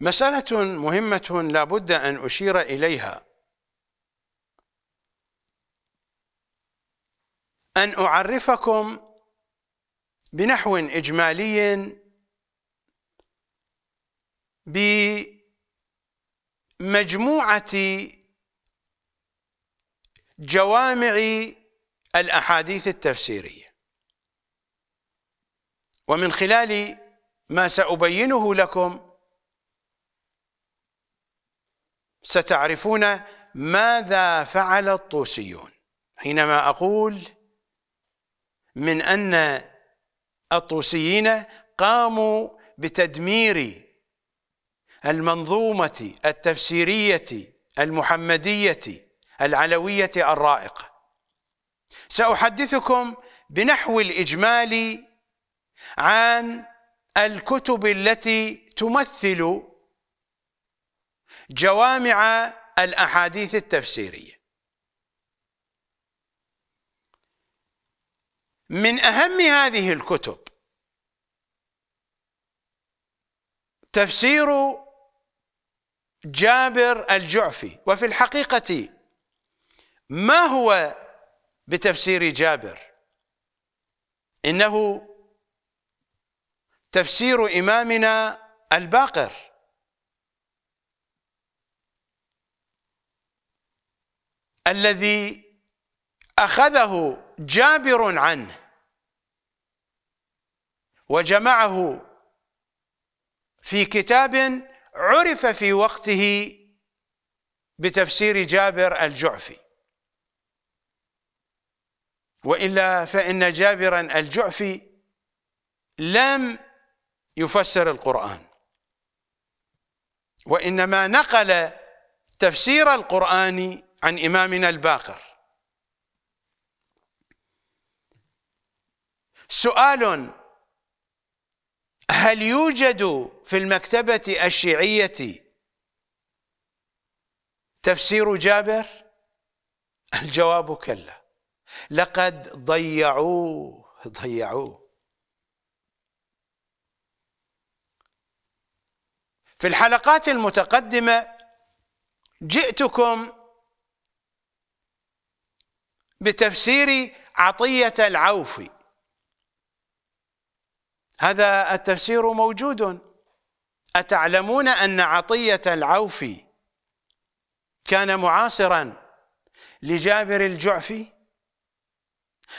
مسألة مهمة لا بد أن أشير إليها أن أعرفكم بنحو إجمالي بمجموعة جوامع الأحاديث التفسيرية ومن خلال ما سأبينه لكم ستعرفون ماذا فعل الطوسيون حينما أقول من أن الطوسيين قاموا بتدمير المنظومة التفسيرية المحمدية العلوية الرائقة سأحدثكم بنحو الإجمالي عن الكتب التي تمثل جوامع الأحاديث التفسيرية من أهم هذه الكتب تفسير جابر الجعفي وفي الحقيقة ما هو بتفسير جابر إنه تفسير إمامنا الباقر الذي أخذه جابر عنه وجمعه في كتاب عرف في وقته بتفسير جابر الجعفي وإلا فإن جابرا الجعفي لم يفسر القرآن وإنما نقل تفسير القرآن عن إمامنا الباقر سؤال هل يوجد في المكتبة الشيعية تفسير جابر؟ الجواب كلا لقد ضيعوه ضيعوه في الحلقات المتقدمة جئتكم بتفسير عطية العوفي هذا التفسير موجود أتعلمون أن عطية العوفي كان معاصرا لجابر الجعفي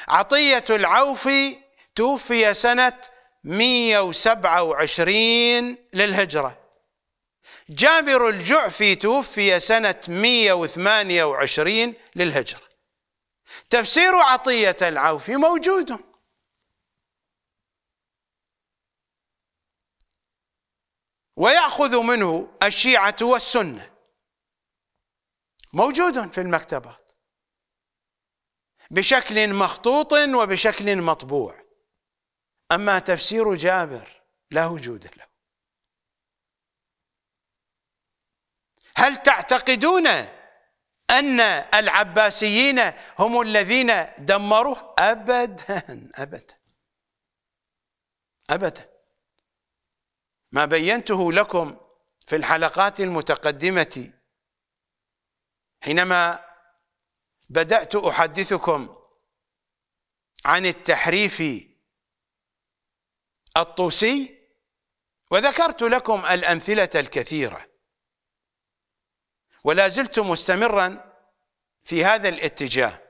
عطية العوفي توفي سنة 127 للهجرة جابر الجعفي توفي سنة 128 للهجرة تفسير عطية العوفي موجود ويأخذ منه الشيعة والسنة موجود في المكتبات بشكل مخطوط وبشكل مطبوع أما تفسير جابر لا وجود له هل تعتقدون أن العباسيين هم الذين دمروه أبدا أبدا أبدا ما بينته لكم في الحلقات المتقدمة حينما بدأت أحدثكم عن التحريف الطوسي وذكرت لكم الأمثلة الكثيرة ولا زلت مستمرا في هذا الاتجاه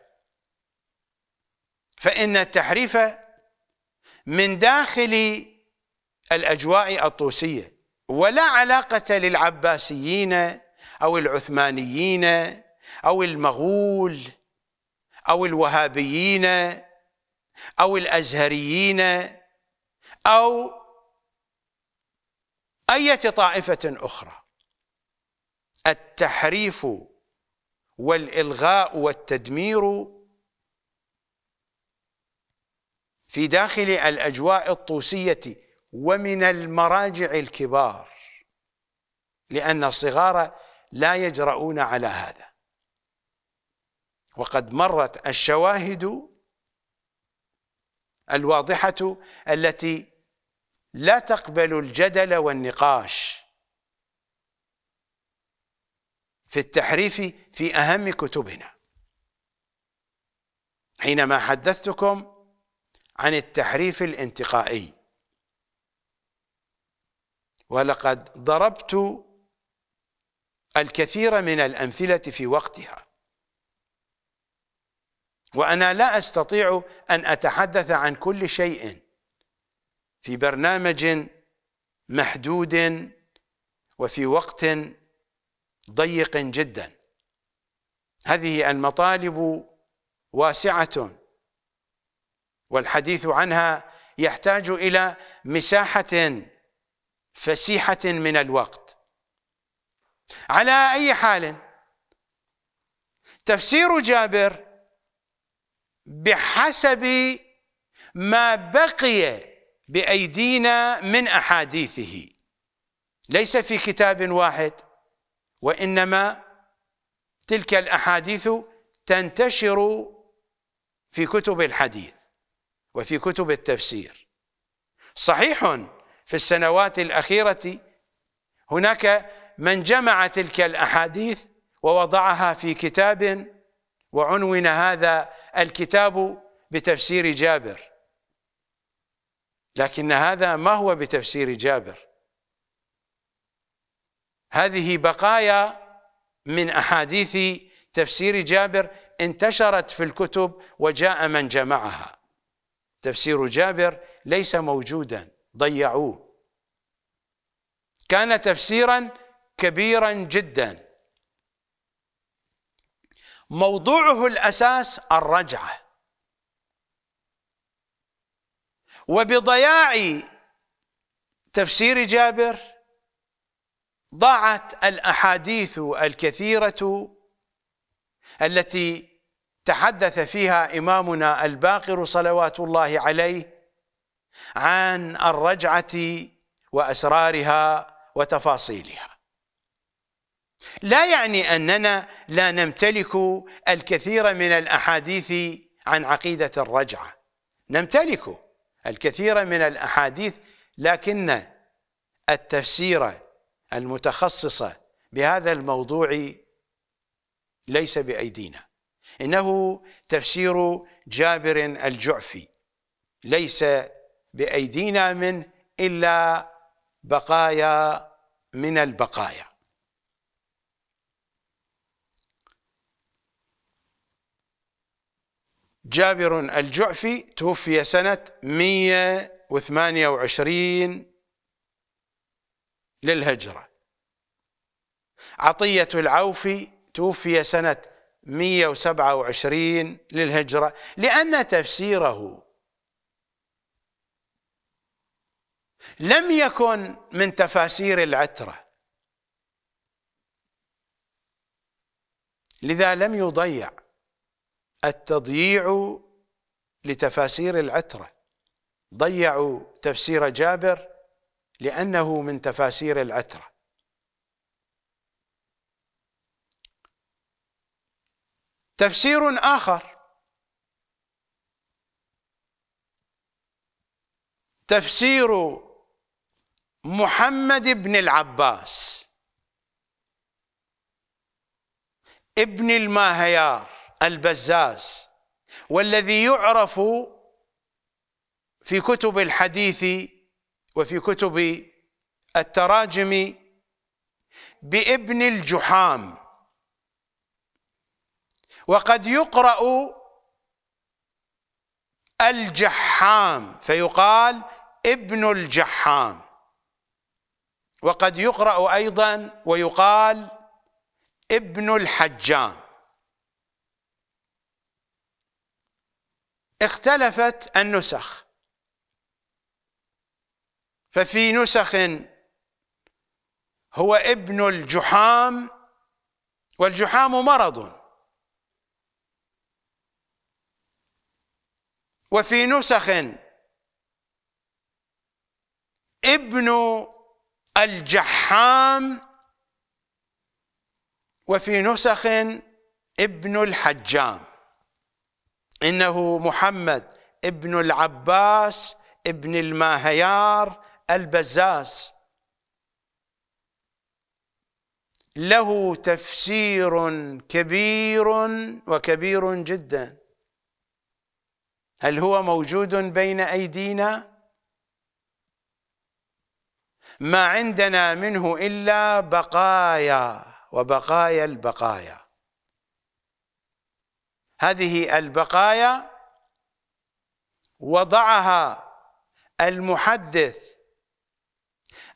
فإن التحريف من داخل الأجواء الطوسية ولا علاقة للعباسيين أو العثمانيين أو المغول أو الوهابيين أو الأزهريين أو أية طائفة أخرى التحريف والإلغاء والتدمير في داخل الأجواء الطوسية ومن المراجع الكبار لأن الصغار لا يجرؤون على هذا وقد مرت الشواهد الواضحة التي لا تقبل الجدل والنقاش في التحريف في أهم كتبنا حينما حدثتكم عن التحريف الانتقائي ولقد ضربت الكثير من الأمثلة في وقتها وأنا لا أستطيع أن أتحدث عن كل شيء في برنامج محدود وفي وقت ضيق جدا هذه المطالب واسعة والحديث عنها يحتاج إلى مساحة فسيحة من الوقت على أي حال تفسير جابر بحسب ما بقي بأيدينا من أحاديثه ليس في كتاب واحد وإنما تلك الأحاديث تنتشر في كتب الحديث وفي كتب التفسير صحيح في السنوات الأخيرة هناك من جمع تلك الأحاديث ووضعها في كتاب وعنون هذا الكتاب بتفسير جابر لكن هذا ما هو بتفسير جابر هذه بقايا من أحاديث تفسير جابر انتشرت في الكتب وجاء من جمعها تفسير جابر ليس موجودا ضيعوه كان تفسيرا كبيرا جدا موضوعه الأساس الرجعة وبضياع تفسير جابر ضاعت الاحاديث الكثيره التي تحدث فيها امامنا الباقر صلوات الله عليه عن الرجعه واسرارها وتفاصيلها لا يعني اننا لا نمتلك الكثير من الاحاديث عن عقيده الرجعه نمتلك الكثير من الاحاديث لكن التفسير المتخصصة بهذا الموضوع ليس بأيدينا إنه تفسير جابر الجعفي ليس بأيدينا منه إلا بقايا من البقايا جابر الجعفي توفي سنة 128 للهجرة عطية العوفي توفي سنة 127 للهجرة لأن تفسيره لم يكن من تفاسير العترة لذا لم يضيع التضييع لتفاسير العترة ضيعوا تفسير جابر لأنه من تفاسير العترة تفسير آخر تفسير محمد بن العباس ابن الماهيار البزاز والذي يعرف في كتب الحديث وفي كتب التراجم بابن الجحام وقد يقرأ الجحام فيقال ابن الجحام وقد يقرأ أيضا ويقال ابن الحجام اختلفت النسخ ففي نسخ هو ابن الجحام والجحام مرض وفي نسخ ابن الجحام وفي نسخ ابن الحجام انه محمد ابن العباس ابن الماهيار البزاز له تفسير كبير وكبير جدا هل هو موجود بين أيدينا؟ ما عندنا منه إلا بقايا وبقايا البقايا هذه البقايا وضعها المحدث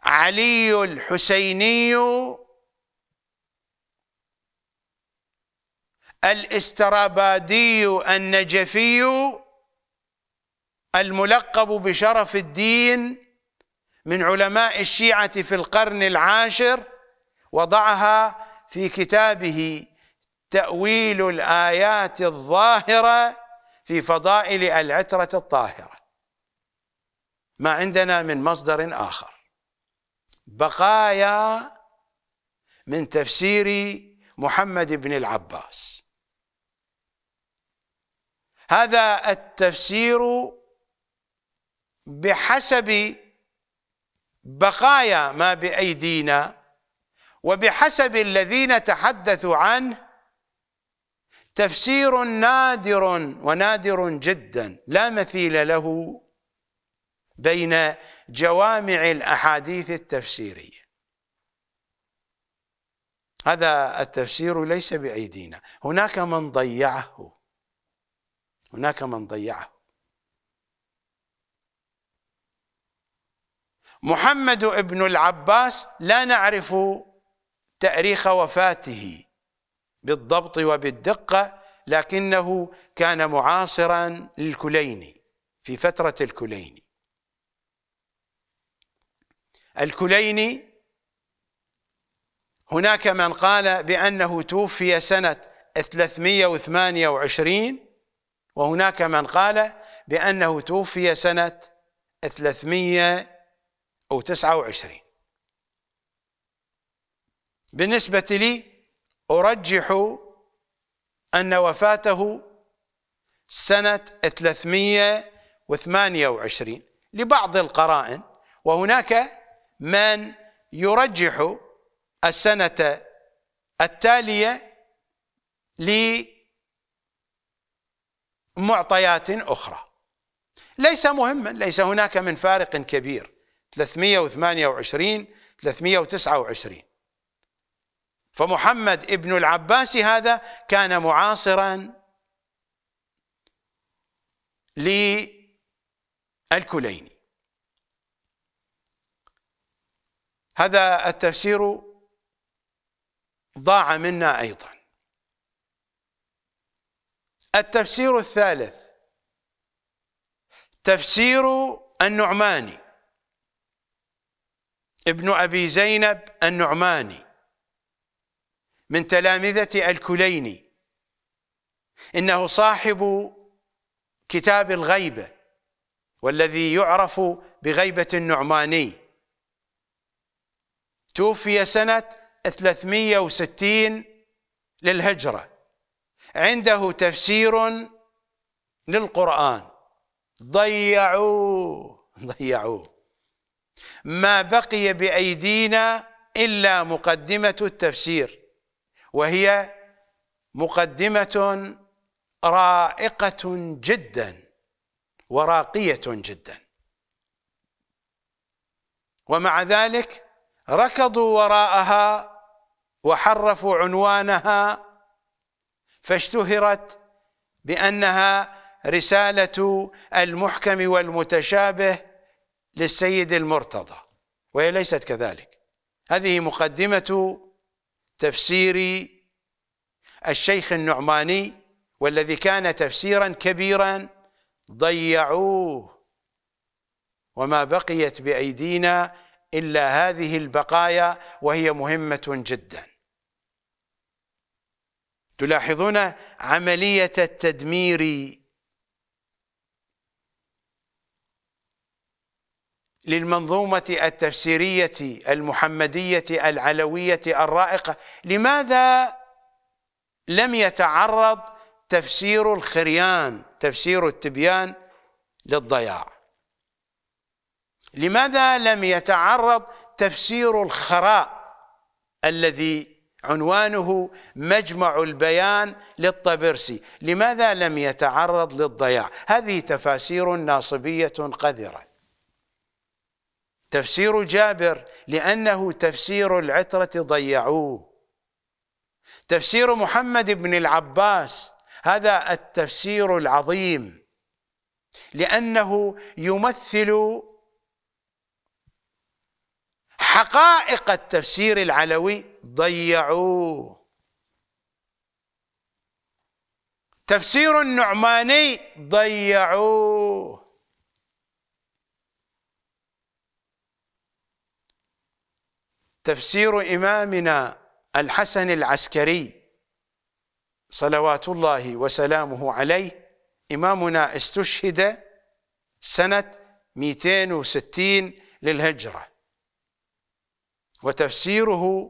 علي الحسيني الاسترابادي النجفي الملقب بشرف الدين من علماء الشيعة في القرن العاشر وضعها في كتابه تأويل الآيات الظاهرة في فضائل العترة الطاهرة ما عندنا من مصدر آخر بقايا من تفسير محمد بن العباس هذا التفسير بحسب بقايا ما بأيدينا وبحسب الذين تحدثوا عنه تفسير نادر ونادر جدا لا مثيل له بين جوامع الأحاديث التفسيرية هذا التفسير ليس بأيدينا هناك من ضيعه هناك من ضيعه محمد ابن العباس لا نعرف تاريخ وفاته بالضبط وبالدقة لكنه كان معاصرا للكليني في فترة الكليني الكليني هناك من قال بأنه توفي سنة 328 وهناك من قال بأنه توفي سنة 329 بالنسبة لي أرجح أن وفاته سنة 328 لبعض القرائن وهناك من يرجح السنة التالية لمعطيات أخرى ليس مهما ليس هناك من فارق كبير 328 329 فمحمد ابن العباس هذا كان معاصرا للكليني هذا التفسير ضاع منا أيضا التفسير الثالث تفسير النعماني ابن أبي زينب النعماني من تلامذة الكليني إنه صاحب كتاب الغيبة والذي يعرف بغيبة النعماني توفي سنة 360 للهجرة عنده تفسير للقرآن ضيعوه ضيعوه ما بقي بأيدينا إلا مقدمة التفسير وهي مقدمة رائقة جدا وراقية جدا ومع ذلك ركضوا وراءها وحرفوا عنوانها فاشتهرت بأنها رسالة المحكم والمتشابه للسيد المرتضى وهي ليست كذلك هذه مقدمة تفسير الشيخ النعماني والذي كان تفسيرا كبيرا ضيعوه وما بقيت بأيدينا إلا هذه البقايا وهي مهمة جدا تلاحظون عملية التدمير للمنظومة التفسيرية المحمدية العلوية الرائقة لماذا لم يتعرض تفسير الخريان تفسير التبيان للضياع لماذا لم يتعرض تفسير الخراء الذي عنوانه مجمع البيان للطبرسي لماذا لم يتعرض للضياع هذه تفاسير ناصبية قذرة تفسير جابر لأنه تفسير العترة ضيعوه تفسير محمد بن العباس هذا التفسير العظيم لأنه يمثل حقائق التفسير العلوي ضيعوه تفسير النعماني ضيعوه تفسير إمامنا الحسن العسكري صلوات الله وسلامه عليه إمامنا استشهد سنة 260 للهجرة وتفسيره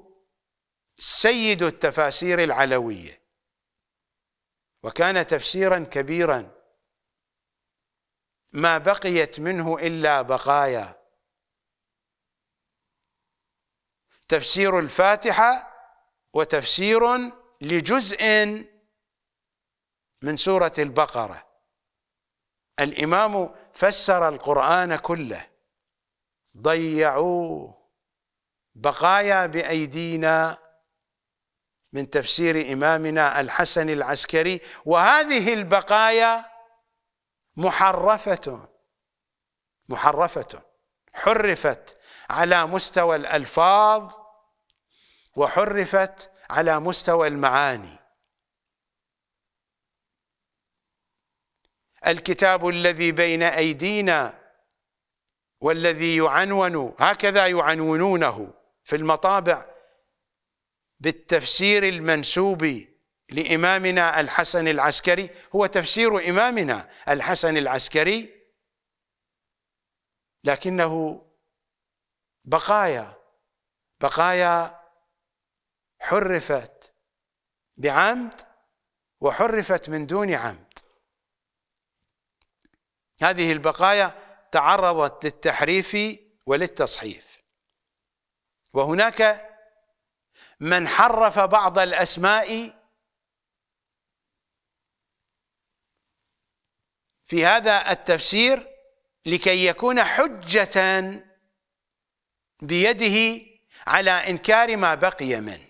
سيد التفاسير العلوية وكان تفسيرا كبيرا ما بقيت منه إلا بقايا تفسير الفاتحة وتفسير لجزء من سورة البقرة الإمام فسر القرآن كله ضيعوه بقايا بأيدينا من تفسير إمامنا الحسن العسكري وهذه البقايا محرفة محرفة حرفت على مستوى الألفاظ وحرفت على مستوى المعاني الكتاب الذي بين أيدينا والذي يعنون هكذا يعنونونه في المطابع بالتفسير المنسوب لإمامنا الحسن العسكري هو تفسير إمامنا الحسن العسكري لكنه بقايا بقايا حرفت بعمد وحرفت من دون عمد هذه البقايا تعرضت للتحريف وللتصحيف وهناك من حرف بعض الأسماء في هذا التفسير لكي يكون حجة بيده على إنكار ما بقي منه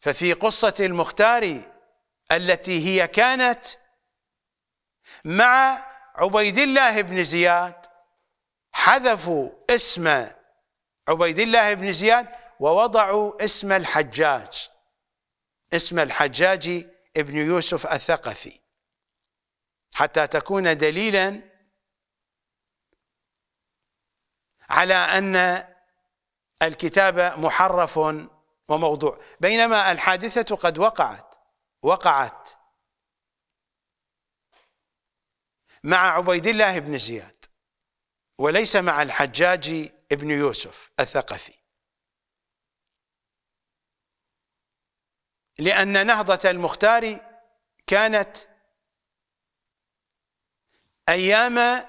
ففي قصة المختار التي هي كانت مع عبيد الله بن زياد حذفوا اسم عبيد الله بن زياد ووضعوا اسم الحجاج اسم الحجاج ابن يوسف الثقفي حتى تكون دليلا على أن الكتاب محرف وموضوع بينما الحادثة قد وقعت وقعت مع عبيد الله بن زياد وليس مع الحجاج ابن يوسف الثقفي لأن نهضة المختار كانت أيام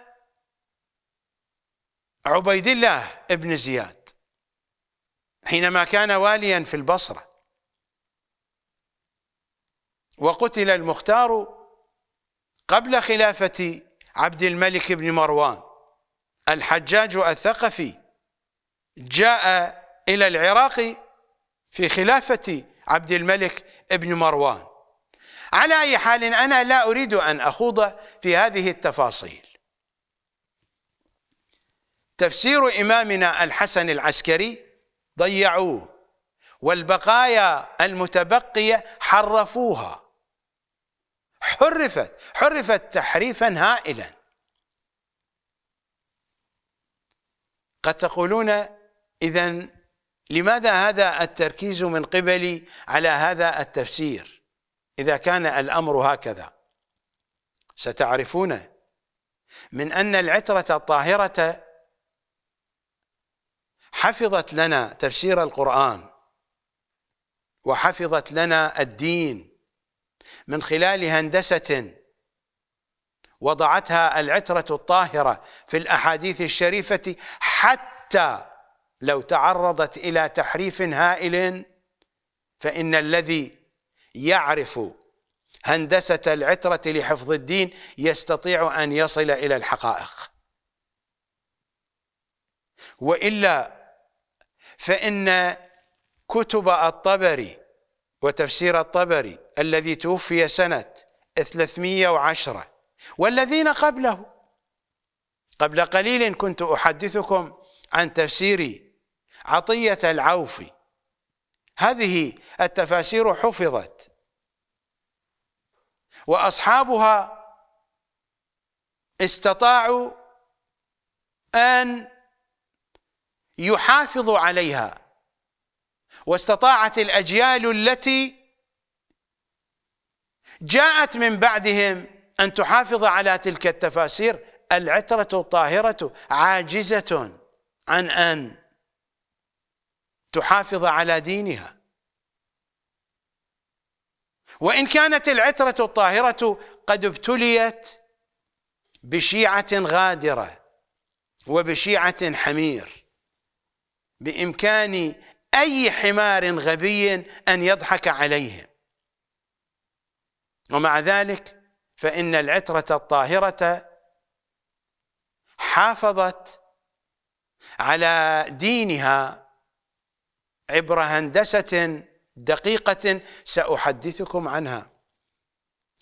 عبيد الله ابن زياد حينما كان واليا في البصرة وقتل المختار قبل خلافة عبد الملك بن مروان الحجاج الثقفي جاء إلى العراق في خلافة عبد الملك ابن مروان على أي حال أنا لا أريد أن أخوض في هذه التفاصيل تفسير إمامنا الحسن العسكري ضيعوه والبقايا المتبقية حرفوها حرفت حرفت تحريفا هائلا قد تقولون إذا لماذا هذا التركيز من قبلي على هذا التفسير إذا كان الأمر هكذا ستعرفون من أن العترة الطاهرة حفظت لنا تفسير القرآن وحفظت لنا الدين من خلال هندسة وضعتها العترة الطاهرة في الأحاديث الشريفة حتى لو تعرضت إلى تحريف هائل فإن الذي يعرف هندسة العترة لحفظ الدين يستطيع أن يصل إلى الحقائق وإلا فإن كتب الطبري وتفسير الطبري الذي توفي سنة 310 والذين قبله قبل قليل كنت أحدثكم عن تفسير عطية العوفي هذه التفاسير حفظت وأصحابها استطاعوا أن يحافظوا عليها واستطاعت الأجيال التي جاءت من بعدهم أن تحافظ على تلك التفاسير العترة الطاهرة عاجزة عن أن تحافظ على دينها وإن كانت العترة الطاهرة قد ابتليت بشيعة غادرة وبشيعة حمير بإمكان أي حمار غبي أن يضحك عليهم ومع ذلك فإن العترة الطاهرة حافظت على دينها عبر هندسة دقيقة سأحدثكم عنها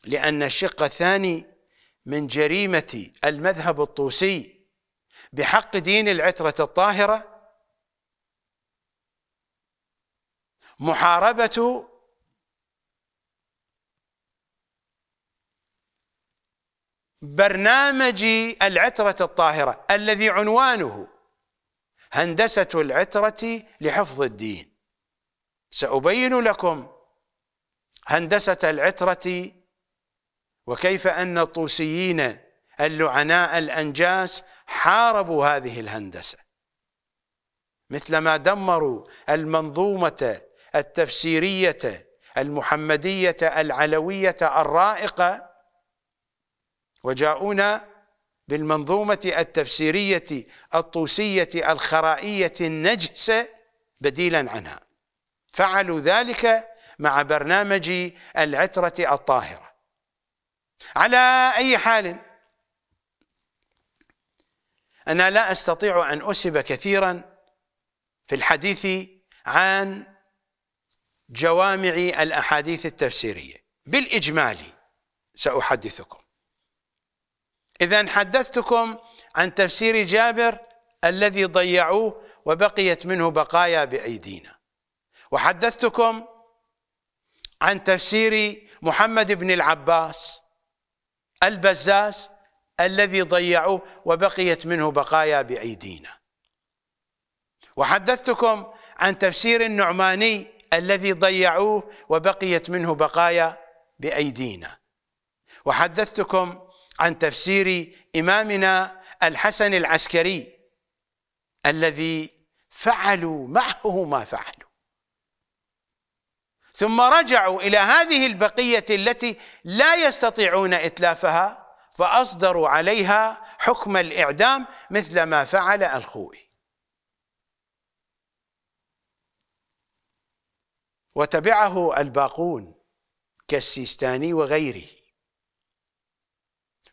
لأن الشق الثاني من جريمة المذهب الطوسي بحق دين العترة الطاهرة محاربة برنامج العترة الطاهرة الذي عنوانه هندسة العترة لحفظ الدين سأبين لكم هندسة العترة وكيف أن الطوسيين اللعناء الأنجاس حاربوا هذه الهندسة مثلما دمروا المنظومة التفسيرية المحمدية العلوية الرائقة وجاؤونا بالمنظومة التفسيرية الطوسية الخرائية النجسة بديلا عنها فعلوا ذلك مع برنامج العترة الطاهرة على أي حال أنا لا أستطيع أن أسب كثيرا في الحديث عن جوامع الأحاديث التفسيرية بالإجمال سأحدثكم إذا حدثتكم عن تفسير جابر الذي ضيعوه وبقيت منه بقايا بأيدينا وحدثتكم عن تفسير محمد بن العباس البزاز الذي ضيعوه وبقيت منه بقايا بأيدينا وحدثتكم عن تفسير النعماني الذي ضيعوه وبقيت منه بقايا بأيدينا وحدثتكم عن تفسير إمامنا الحسن العسكري الذي فعلوا معه ما فعلوا ثم رجعوا إلى هذه البقية التي لا يستطيعون إتلافها فأصدروا عليها حكم الإعدام مثل ما فعل الخوئي وتبعه الباقون كالسيستاني وغيره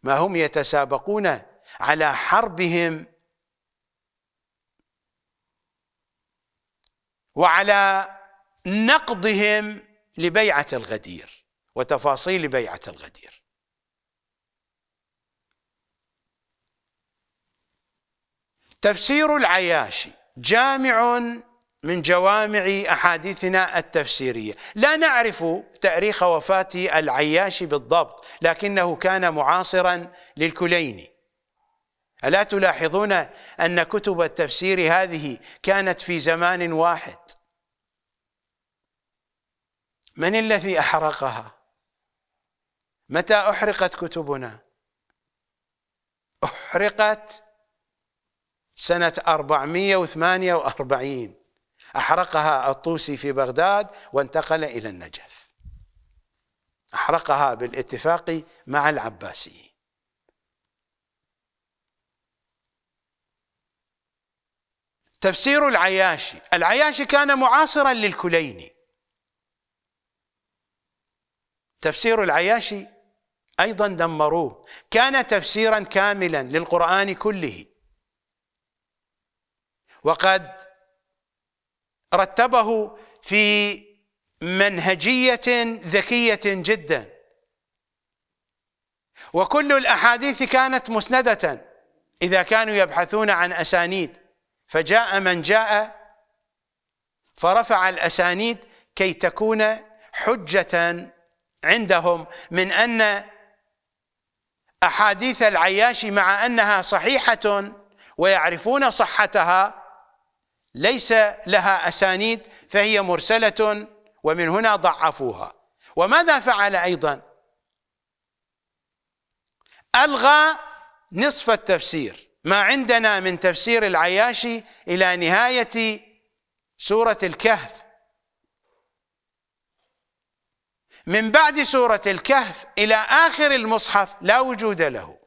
ما هم يتسابقون على حربهم وعلى نقضهم لبيعة الغدير وتفاصيل بيعة الغدير تفسير العياشي جامع من جوامع أحاديثنا التفسيرية لا نعرف تاريخ وفاة العياش بالضبط لكنه كان معاصرا للكليني ألا تلاحظون أن كتب التفسير هذه كانت في زمان واحد من الذي أحرقها متى أحرقت كتبنا أحرقت سنة 448 أحرقها الطوسي في بغداد وانتقل إلى النجف أحرقها بالاتفاق مع العباسيين تفسير العياشي العياشي كان معاصرا للكليني تفسير العياشي أيضا دمروه كان تفسيرا كاملا للقرآن كله وقد رتبه في منهجيه ذكيه جدا وكل الاحاديث كانت مسنده اذا كانوا يبحثون عن اسانيد فجاء من جاء فرفع الاسانيد كي تكون حجه عندهم من ان احاديث العياش مع انها صحيحه ويعرفون صحتها ليس لها أسانيد فهي مرسلة ومن هنا ضعفوها وماذا فعل أيضا ألغى نصف التفسير ما عندنا من تفسير العياشي إلى نهاية سورة الكهف من بعد سورة الكهف إلى آخر المصحف لا وجود له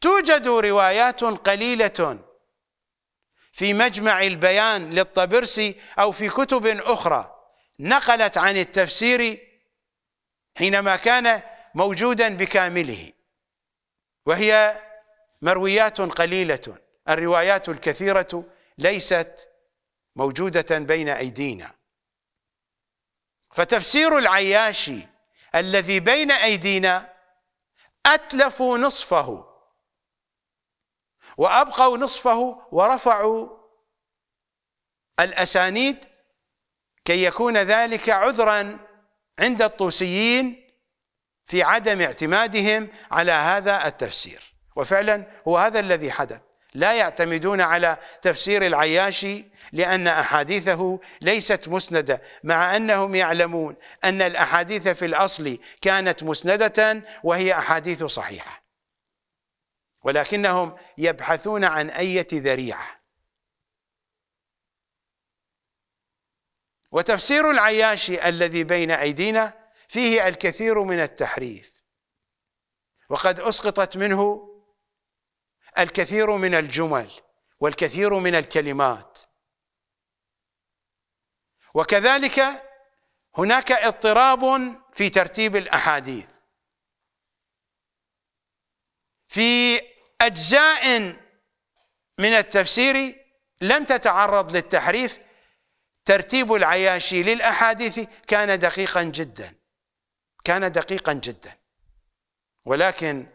توجد روايات قليلة في مجمع البيان للطبرسي أو في كتب أخرى نقلت عن التفسير حينما كان موجودا بكامله وهي مرويات قليلة الروايات الكثيرة ليست موجودة بين أيدينا فتفسير العياشي الذي بين أيدينا أتلفوا نصفه وأبقوا نصفه ورفعوا الأسانيد كي يكون ذلك عذرا عند الطوسيين في عدم اعتمادهم على هذا التفسير وفعلا هو هذا الذي حدث لا يعتمدون على تفسير العياشي لأن أحاديثه ليست مسندة مع أنهم يعلمون أن الأحاديث في الأصل كانت مسندة وهي أحاديث صحيحة ولكنهم يبحثون عن أية ذريعة وتفسير العياشي الذي بين أيدينا فيه الكثير من التحريف وقد أسقطت منه الكثير من الجمل والكثير من الكلمات وكذلك هناك اضطراب في ترتيب الأحاديث في أجزاء من التفسير لم تتعرض للتحريف ترتيب العياشي للأحاديث كان دقيقا جدا كان دقيقا جدا ولكن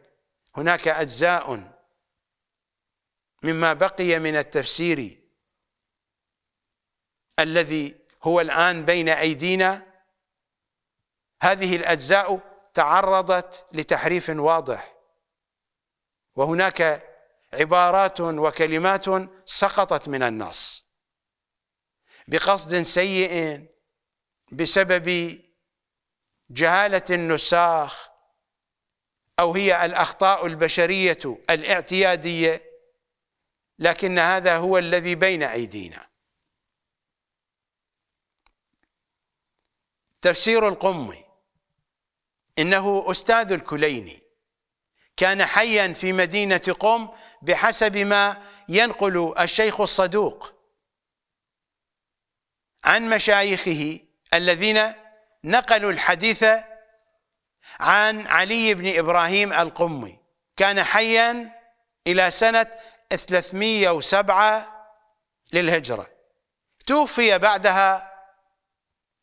هناك أجزاء مما بقي من التفسير الذي هو الآن بين أيدينا هذه الأجزاء تعرضت لتحريف واضح وهناك عبارات وكلمات سقطت من النص بقصد سيء بسبب جهالة النساخ أو هي الأخطاء البشرية الاعتيادية لكن هذا هو الذي بين أيدينا تفسير القمي إنه أستاذ الكليني كان حيا في مدينة قم بحسب ما ينقل الشيخ الصدوق عن مشايخه الذين نقلوا الحديث عن علي بن إبراهيم القمي كان حيا إلى سنة 307 للهجرة توفي بعدها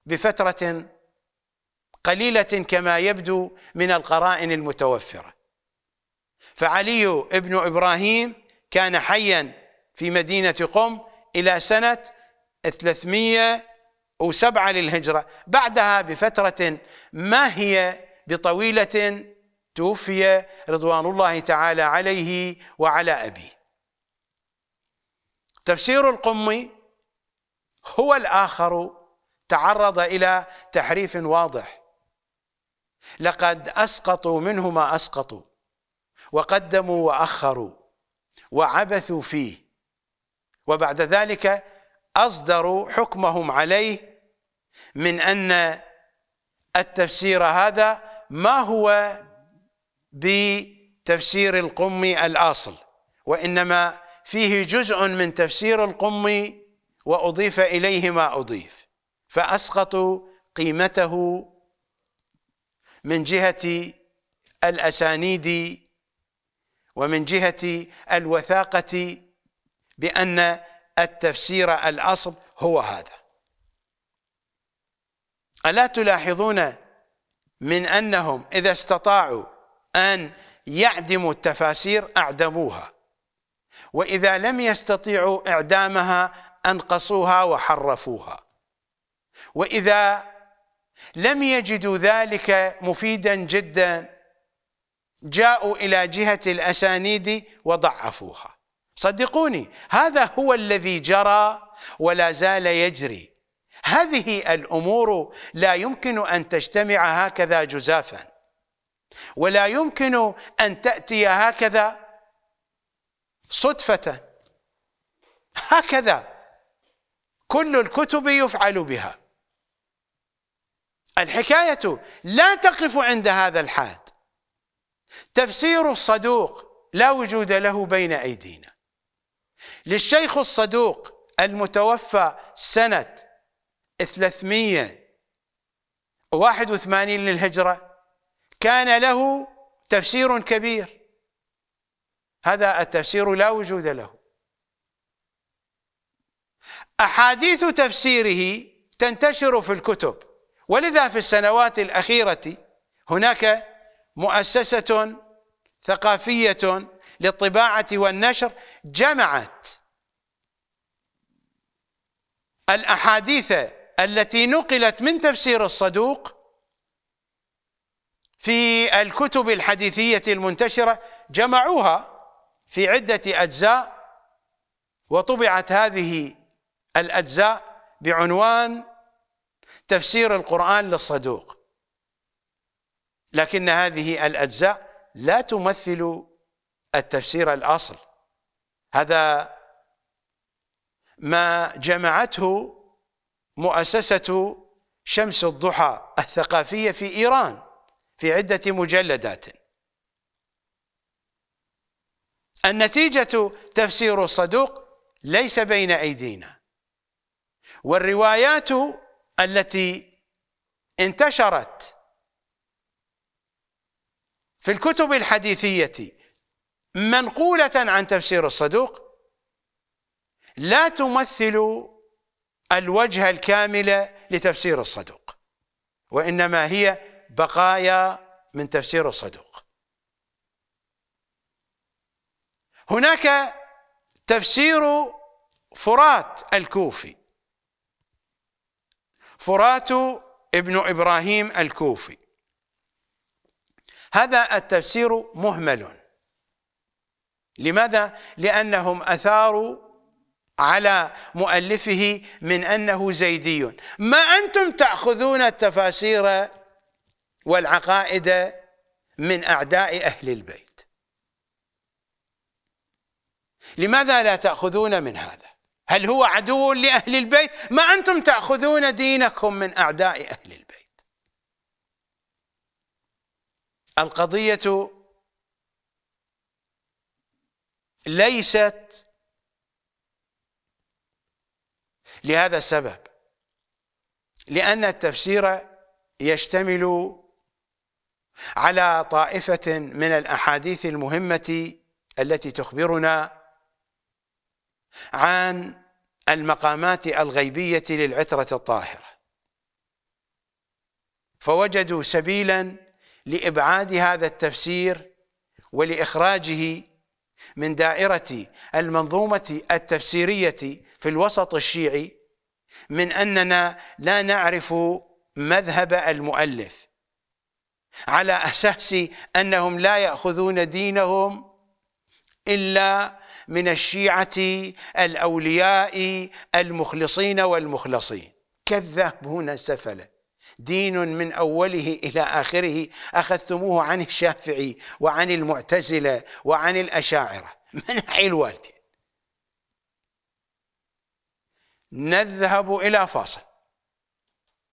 بفترة قليلة كما يبدو من القرائن المتوفرة فعلي ابن إبراهيم كان حيا في مدينة قم إلى سنة 307 للهجرة بعدها بفترة ما هي بطويلة توفي رضوان الله تعالى عليه وعلى أبيه تفسير القمي هو الآخر تعرض إلى تحريف واضح لقد أسقطوا منه ما أسقطوا وقدموا وأخروا وعبثوا فيه وبعد ذلك أصدروا حكمهم عليه من أن التفسير هذا ما هو بتفسير القمي الأصل وإنما فيه جزء من تفسير القمي وأضيف إليه ما أضيف فأسقطوا قيمته من جهة الأسانيد ومن جهة الوثاقة بأن التفسير الأصل هو هذا ألا تلاحظون من أنهم إذا استطاعوا أن يعدموا التفاسير أعدموها وإذا لم يستطيعوا إعدامها أنقصوها وحرفوها وإذا لم يجدوا ذلك مفيدا جدا جاءوا إلى جهة الأسانيد وضعفوها صدقوني هذا هو الذي جرى ولا زال يجري هذه الأمور لا يمكن أن تجتمع هكذا جزافا ولا يمكن أن تأتي هكذا صدفة هكذا كل الكتب يفعل بها الحكاية لا تقف عند هذا الحال تفسير الصدوق لا وجود له بين أيدينا للشيخ الصدوق المتوفى سنة 381 للهجرة كان له تفسير كبير هذا التفسير لا وجود له أحاديث تفسيره تنتشر في الكتب ولذا في السنوات الأخيرة هناك مؤسسة ثقافية للطباعة والنشر جمعت الأحاديث التي نقلت من تفسير الصدوق في الكتب الحديثية المنتشرة جمعوها في عدة أجزاء وطبعت هذه الأجزاء بعنوان تفسير القرآن للصدوق لكن هذه الأجزاء لا تمثل التفسير الأصل هذا ما جمعته مؤسسة شمس الضحى الثقافية في إيران في عدة مجلدات النتيجة تفسير الصدوق ليس بين أيدينا والروايات التي انتشرت في الكتب الحديثية منقولة عن تفسير الصدوق لا تمثل الوجه الكامل لتفسير الصدوق وإنما هي بقايا من تفسير الصدوق هناك تفسير فرات الكوفي فرات ابن إبراهيم الكوفي هذا التفسير مهمل لماذا؟ لأنهم أثاروا على مؤلفه من أنه زيدي ما أنتم تأخذون التفاسير والعقائد من أعداء أهل البيت لماذا لا تأخذون من هذا هل هو عدو لأهل البيت ما أنتم تأخذون دينكم من أعداء أهل البيت القضية ليست لهذا السبب لأن التفسير يشتمل على طائفة من الأحاديث المهمة التي تخبرنا عن المقامات الغيبية للعترة الطاهرة فوجدوا سبيلا لابعاد هذا التفسير ولاخراجه من دائره المنظومه التفسيريه في الوسط الشيعي من اننا لا نعرف مذهب المؤلف على اساس انهم لا ياخذون دينهم الا من الشيعه الاولياء المخلصين والمخلصين كذابون سفلا دين من اوله الى اخره اخذتموه عن الشافعي وعن المعتزله وعن الاشاعره من منع الوالدين نذهب الى فاصل